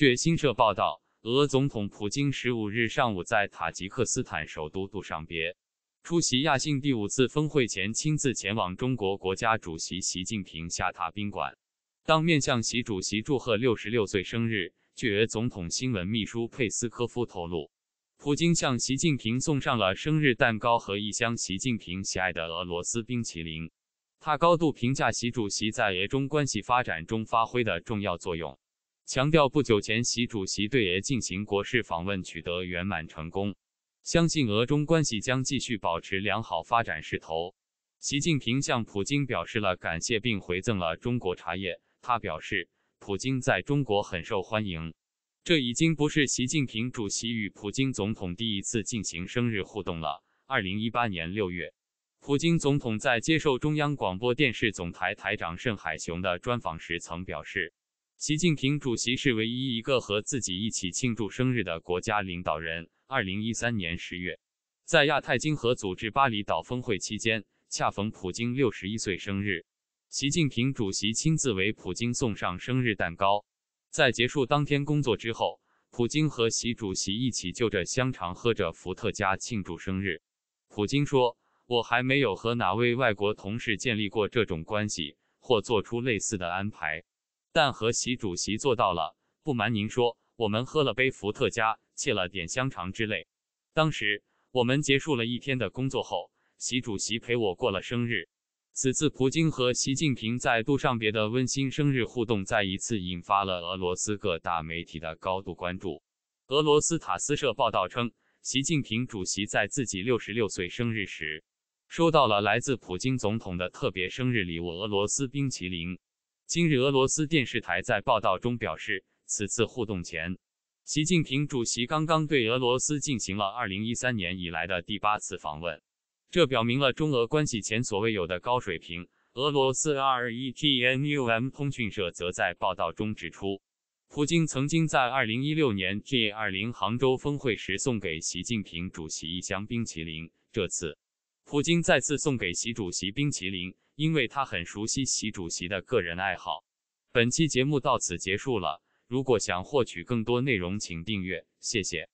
据新社报道，俄总统普京十五日上午在塔吉克斯坦首都杜尚别出席亚信第五次峰会前，亲自前往中国国家主席习近平下榻宾馆，当面向习主席祝贺六十六岁生日。据俄总统新闻秘书佩斯科夫透露，普京向习近平送上了生日蛋糕和一箱习近平喜爱的俄罗斯冰淇淋。他高度评价习主席在俄中关系发展中发挥的重要作用。强调，不久前，习主席对俄进行国事访问取得圆满成功，相信俄中关系将继续保持良好发展势头。习近平向普京表示了感谢，并回赠了中国茶叶。他表示，普京在中国很受欢迎。这已经不是习近平主席与普京总统第一次进行生日互动了。二零一八年六月，普京总统在接受中央广播电视总台台长盛海雄的专访时曾表示。习近平主席是唯一一个和自己一起庆祝生日的国家领导人。二零一三年十月，在亚太经合组织巴厘岛峰会期间，恰逢普京六十一岁生日，习近平主席亲自为普京送上生日蛋糕。在结束当天工作之后，普京和习主席一起就着香肠喝着伏特加庆祝生日。普京说：“我还没有和哪位外国同事建立过这种关系，或做出类似的安排。”但和习主席做到了。不瞒您说，我们喝了杯伏特加，切了点香肠之类。当时我们结束了一天的工作后，习主席陪我过了生日。此次普京和习近平在杜尚别的温馨生日互动，再一次引发了俄罗斯各大媒体的高度关注。俄罗斯塔斯社报道称，习近平主席在自己六十六岁生日时，收到了来自普京总统的特别生日礼物——俄罗斯冰淇淋。今日，俄罗斯电视台在报道中表示，此次互动前，习近平主席刚刚对俄罗斯进行了二零一三年以来的第八次访问，这表明了中俄关系前所未有的高水平。俄罗斯 R E G N U M 通讯社则在报道中指出，普京曾经在二零一六年 G 二零杭州峰会时送给习近平主席一箱冰淇淋，这次。普京再次送给习主席冰淇淋，因为他很熟悉习主席的个人爱好。本期节目到此结束了，如果想获取更多内容，请订阅，谢谢。